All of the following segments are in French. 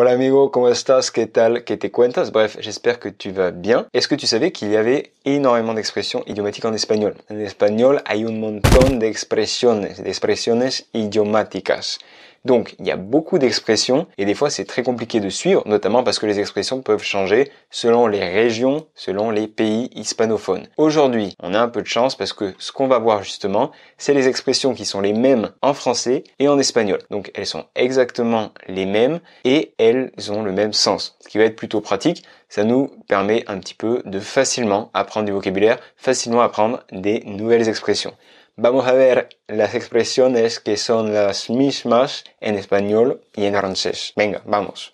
Hola amigo, ¿cómo estás? ¿Qué tal? ¿Qué te cuentas? Bref, j'espère que tu vas bien. Est-ce que tu savais qu'il y avait énormément d'expressions idiomatiques en espagnol? En espagnol hay un montón de expresiones, de expresiones idiomáticas. Donc il y a beaucoup d'expressions et des fois c'est très compliqué de suivre, notamment parce que les expressions peuvent changer selon les régions, selon les pays hispanophones. Aujourd'hui, on a un peu de chance parce que ce qu'on va voir justement, c'est les expressions qui sont les mêmes en français et en espagnol. Donc elles sont exactement les mêmes et elles ont le même sens, ce qui va être plutôt pratique ça nous permet un petit peu de facilement apprendre du vocabulaire, facilement apprendre des nouvelles expressions. Vamos a ver las expresiones que son las mismas en español y en francés. Venga, vamos.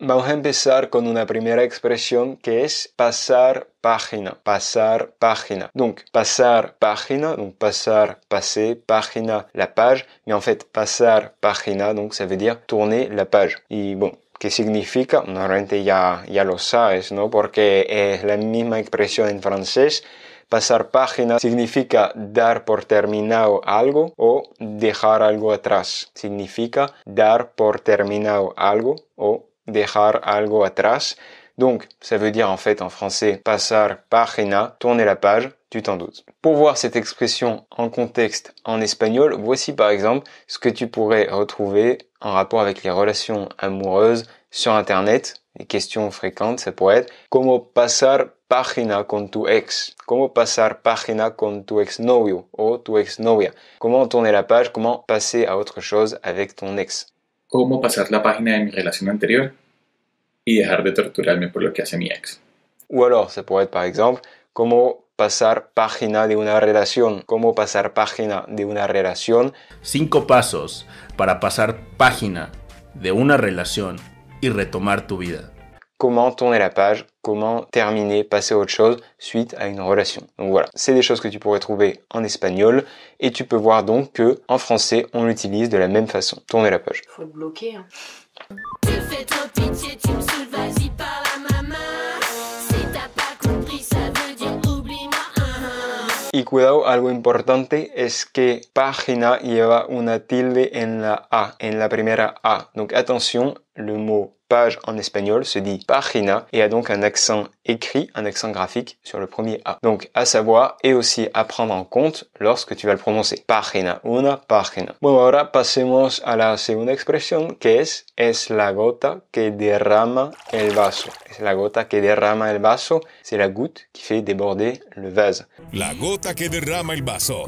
Vamos a empezar con una primera expresión que es pasar página, pasar página. Donc, pasar página, donc pasar, passer, página, la page. Mais en fait, pasar página, donc ça veut dire tourner la page. Y bon, que significa, normalmente ya, ya lo sabes, ¿no? Porque es la misma expresión en francés. Pasar página significa dar por terminado algo o dejar algo atrás. Significa dar por terminado algo o dejar algo atrás. Donc, ça veut dire en fait en français passer página, tourner la page, tu t'en doutes. Pour voir cette expression en contexte en espagnol, voici par exemple ce que tu pourrais retrouver en rapport avec les relations amoureuses sur Internet. Les questions fréquentes, ça pourrait être Como pasar página con tu ex Como pasar página con tu ex novio ou tu ex novia Comment tourner la page Comment passer à autre chose avec ton ex Comment pasar la página de mi relación anterior y dejar de torturarme por lo que hace mi ex Ou alors, ça pourrait être par exemple Como pasar página de una relation comment passer página de una relation Cinco pasos para passer página de una relation y retomar tu vida. Comment tourner la page, comment terminer, passer à autre chose suite à une relation. Donc voilà, c'est des choses que tu pourrais trouver en espagnol et tu peux voir donc que en français on l'utilise de la même façon. Tourner la page. Faut le bloquer. Hein. cuidado, algo importante es que página lleva una tilde en la A, en la primera A. Donc atención. le mot page en espagnol se dit página et a donc un accent écrit, un accent graphique sur le premier A. Donc à savoir et aussi à prendre en compte lorsque tu vas le prononcer. Página, una página. Bueno, ahora pasemos a la segunda expresión que es es la gota que derrama el vaso. Es la gota que derrama el vaso, c'est la goutte qui fait déborder le vase. La gota que derrama el vaso.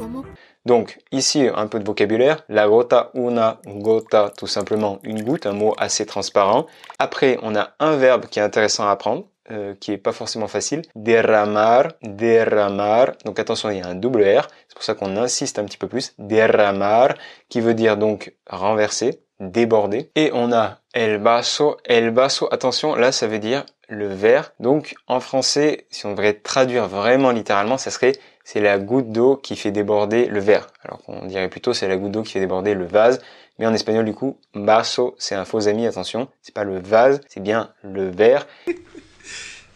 Donc ici, un peu de vocabulaire. La gota una gota, tout simplement une goutte, un mot assez transparent. Après, on a un verbe qui est intéressant à apprendre. Euh, qui est pas forcément facile. Derramar, derramar. Donc attention, il y a un double R. C'est pour ça qu'on insiste un petit peu plus. Derramar, qui veut dire donc renverser, déborder. Et on a el basso, el basso. Attention, là, ça veut dire le verre. Donc en français, si on devrait traduire vraiment littéralement, ça serait c'est la goutte d'eau qui fait déborder le verre. Alors qu'on dirait plutôt c'est la goutte d'eau qui fait déborder le vase. Mais en espagnol, du coup, vaso, c'est un faux ami, attention. C'est pas le vase, c'est bien le verre.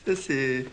Ça, c'est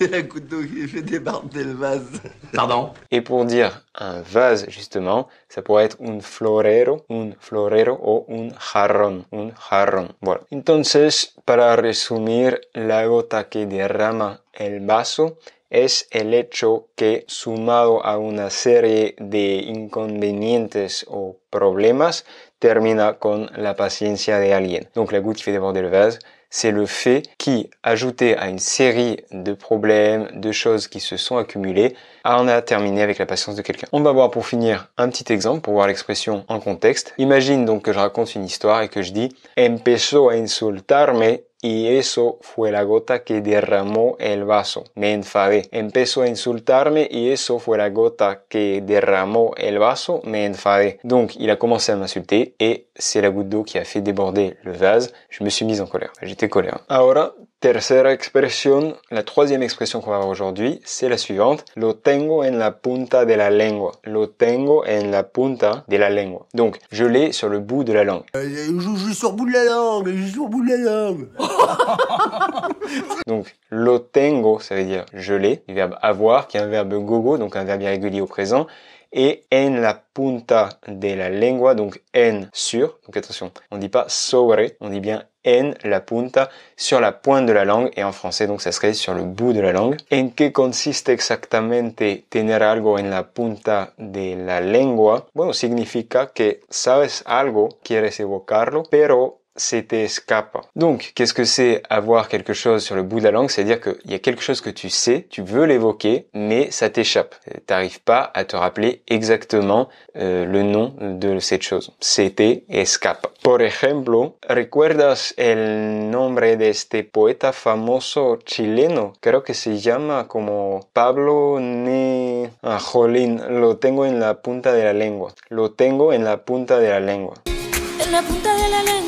un couteau qui fait débarder vase. Pardon Et pour dire un vase, justement, ça pourrait être un florero, un florero o un jarrón, un jarrón. Entonces, para resumir, la gota que derrama el vaso es el hecho que sumado a una serie de inconvenientes o problemas termina con la paciencia de alguien. Donc la goutte qui fait déborder le vase, c'est le fait qui, ajouté à une série de problèmes, de choses qui se sont accumulées, en a terminé avec la patience de quelqu'un. On va voir pour finir un petit exemple pour voir l'expression en contexte. Imagine donc que je raconte une histoire et que je dis empezó a insultarme y eso fue la gota que derramó el vaso. Me enfadé. Empezó a insultarme y eso fue la gota que derramó el vaso. Me enfadé. Donc, il a commencé à m'insulter et c'est la goutte d'eau qui a fait déborder le vase, je me suis mise en colère. J'étais colère. Ahora, tercera expresión, la troisième expression qu'on va voir aujourd'hui, c'est la suivante. Lo tengo en la punta de la lengua. Lo tengo en la punta de la lengua. Donc, je l'ai sur le bout de la langue. Euh, je, suis sur le bout de la langue, je suis sur le bout de la langue. donc, lo tengo, ça veut dire je l'ai, Le verbe avoir, qui est un verbe gogo, donc un verbe irrégulier au présent et en la punta de la lengua, donc en sur, donc attention, on dit pas sobre, on dit bien en la punta sur la pointe de la langue et en français donc ça serait sur le bout de la langue. En que consiste exactamente tener algo en la punta de la lengua? Bueno, significa que sabes algo, quieres evocarlo, pero c'était Donc, qu'est-ce que c'est avoir quelque chose sur le bout de la langue C'est-à-dire qu'il y a quelque chose que tu sais, tu veux l'évoquer, mais ça t'échappe. n'arrives pas à te rappeler exactement euh, le nom de cette chose. C'était escapa. Por ejemplo, ¿recuerdas el nombre de este poeta famoso chileno? Creo que se llama como Pablo Ne... Ah, jolín, lo tengo en la punta de la lengua. Lo tengo en la punta de la lengua. En la punta de la lengua.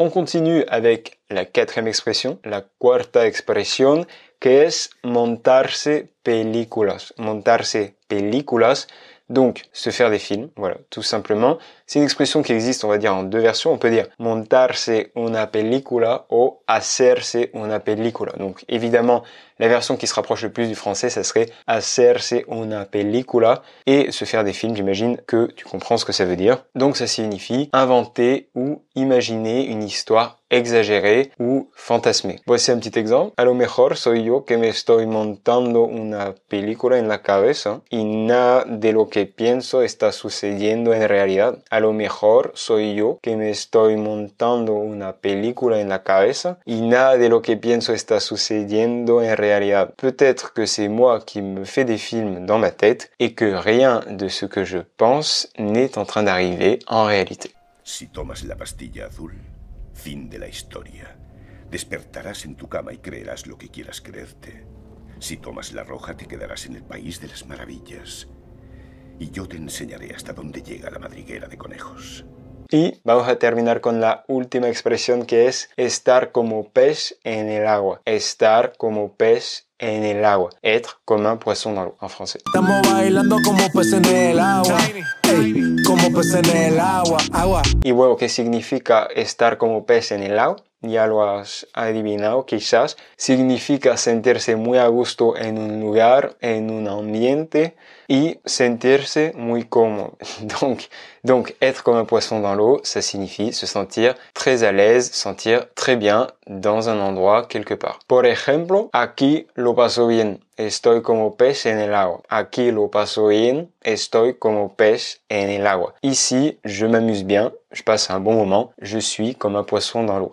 On continue avec la quatrième expression, la cuarta expresión, que est montarse películas. Montarse películas, donc se faire des films, voilà, tout simplement. C'est une expression qui existe, on va dire, en deux versions. On peut dire montarse una película ou hacerse una película. Donc évidemment, la version qui se rapproche le plus du français, ça serait hacerse una película et se faire des films, j'imagine que tu comprends ce que ça veut dire. Donc ça signifie inventer ou imaginer une histoire exagérée ou fantasmée. Voici un petit exemple. A lo mejor soy yo que me estoy montando una película en la cabeza y nada de lo que pienso está sucediendo en realidad. A lo mejor soy yo que me estoy montando una película en la cabeza y nada de lo que pienso está sucediendo en realidad peut-être que c'est moi qui me fais des films dans ma tête et que rien de ce que je pense n'est en train d'arriver en réalité. Si tomas la pastilla azul, fin de la historia. Despertarás en tu cama y creerás lo que quieras creerte. Si tomas la roja, te quedarás en el país de las maravillas. Y yo te enseñaré hasta dónde llega la madriguera de conejos. Y vamos a terminar con la última expresión que es estar como pez en el agua. Estar como pez en el agua. Être como un poisson en Estamos como pez en el agua. como pez en el agua, agua. Y bueno, ¿qué significa estar como pez en el agua? ya lo has adivinado quizás, significa sentirse muy a gusto en un lugar, en un ambiente, et sentirse muy cómodo. Donc, donc être comme un poisson dans l'eau, ça signifie se sentir très à l'aise, sentir très bien dans un endroit quelque part. Por ejemplo, aquí lo paso bien. Estoy como pez en el agua. Aquí lo paso bien. Estoy como pez en el agua. Ici, je m'amuse bien. Je passe un bon moment. Je suis comme un poisson dans l'eau.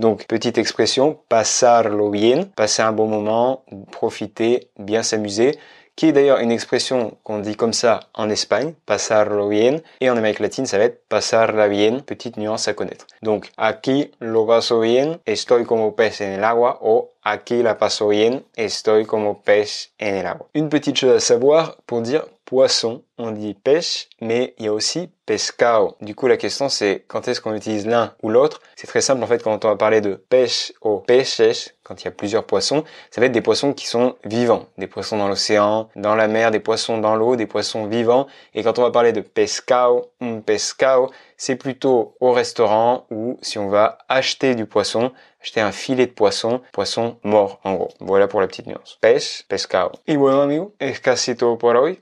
Donc, petite expression, pasarlo bien. Passer un bon moment, profiter, bien s'amuser qui est d'ailleurs une expression qu'on dit comme ça en Espagne, pasarlo bien, et en Amérique latine, ça va être pasarla bien, petite nuance à connaître. Donc, aquí lo paso bien, estoy como pez en el agua, ou aquí la paso bien, estoy como pez en el agua. Une petite chose à savoir pour dire poisson on dit pêche, mais il y a aussi pescao. Du coup, la question c'est quand est-ce qu'on utilise l'un ou l'autre C'est très simple en fait quand on va parler de pêche au pêche, quand il y a plusieurs poissons, ça va être des poissons qui sont vivants, des poissons dans l'océan, dans la mer, des poissons dans l'eau, des poissons vivants. Et quand on va parler de pescao, un pescao, c'est plutôt au restaurant ou si on va acheter du poisson, acheter un filet de poisson, poisson mort en gros. Voilà pour la petite nuance. Pêche, pescao.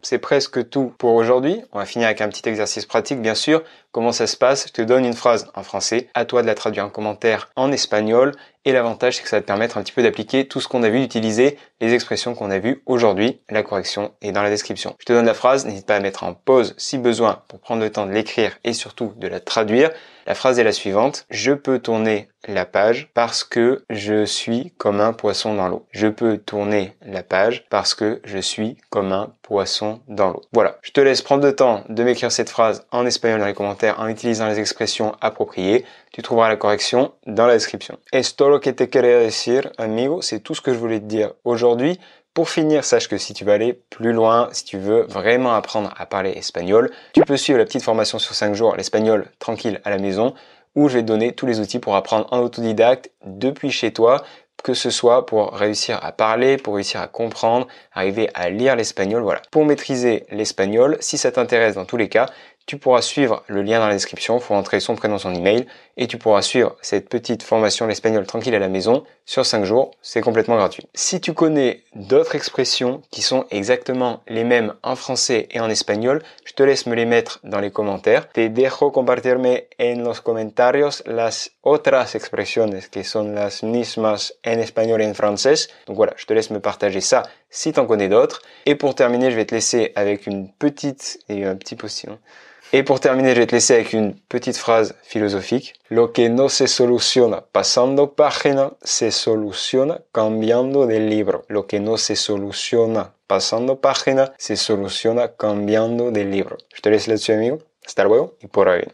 C'est presque tout pour aujourd'hui. On va finir avec un petit exercice pratique, bien sûr, Comment ça se passe Je te donne une phrase en français, à toi de la traduire en commentaire en espagnol, et l'avantage c'est que ça va te permettre un petit peu d'appliquer tout ce qu'on a vu, d'utiliser les expressions qu'on a vues aujourd'hui. La correction est dans la description. Je te donne la phrase, n'hésite pas à mettre en pause si besoin pour prendre le temps de l'écrire et surtout de la traduire. La phrase est la suivante, je peux tourner la page parce que je suis comme un poisson dans l'eau. Je peux tourner la page parce que je suis comme un poisson dans l'eau. Voilà, je te laisse prendre le temps de m'écrire cette phrase en espagnol dans les commentaires en utilisant les expressions appropriées. Tu trouveras la correction dans la description. Es lo que te quería decir, amigo. C'est tout ce que je voulais te dire aujourd'hui. Pour finir, sache que si tu veux aller plus loin, si tu veux vraiment apprendre à parler espagnol, tu peux suivre la petite formation sur 5 jours, l'espagnol tranquille à la maison, où je vais te donner tous les outils pour apprendre en autodidacte depuis chez toi, que ce soit pour réussir à parler, pour réussir à comprendre, arriver à lire l'espagnol, voilà. Pour maîtriser l'espagnol, si ça t'intéresse dans tous les cas, tu pourras suivre le lien dans la description, pour faut entrer son prénom, son email, et tu pourras suivre cette petite formation l'espagnol tranquille à la maison sur 5 jours, c'est complètement gratuit. Si tu connais d'autres expressions qui sont exactement les mêmes en français et en espagnol, je te laisse me les mettre dans les commentaires. Te dejo compartirme en los comentarios las otras expresiones que son las mismas en español y en français. Donc voilà, je te laisse me partager ça si en connais d'autres. Et pour terminer, je vais te laisser avec une petite et un petit postillon. Et pour terminer, je vais te laisser avec une petite phrase philosophique. Lo que no se soluciona pasando página se soluciona cambiando de libro. Lo que no se soluciona pasando página se soluciona cambiando de libro. Je te laisse là-dessus, amigo. Hasta luego y por ahí.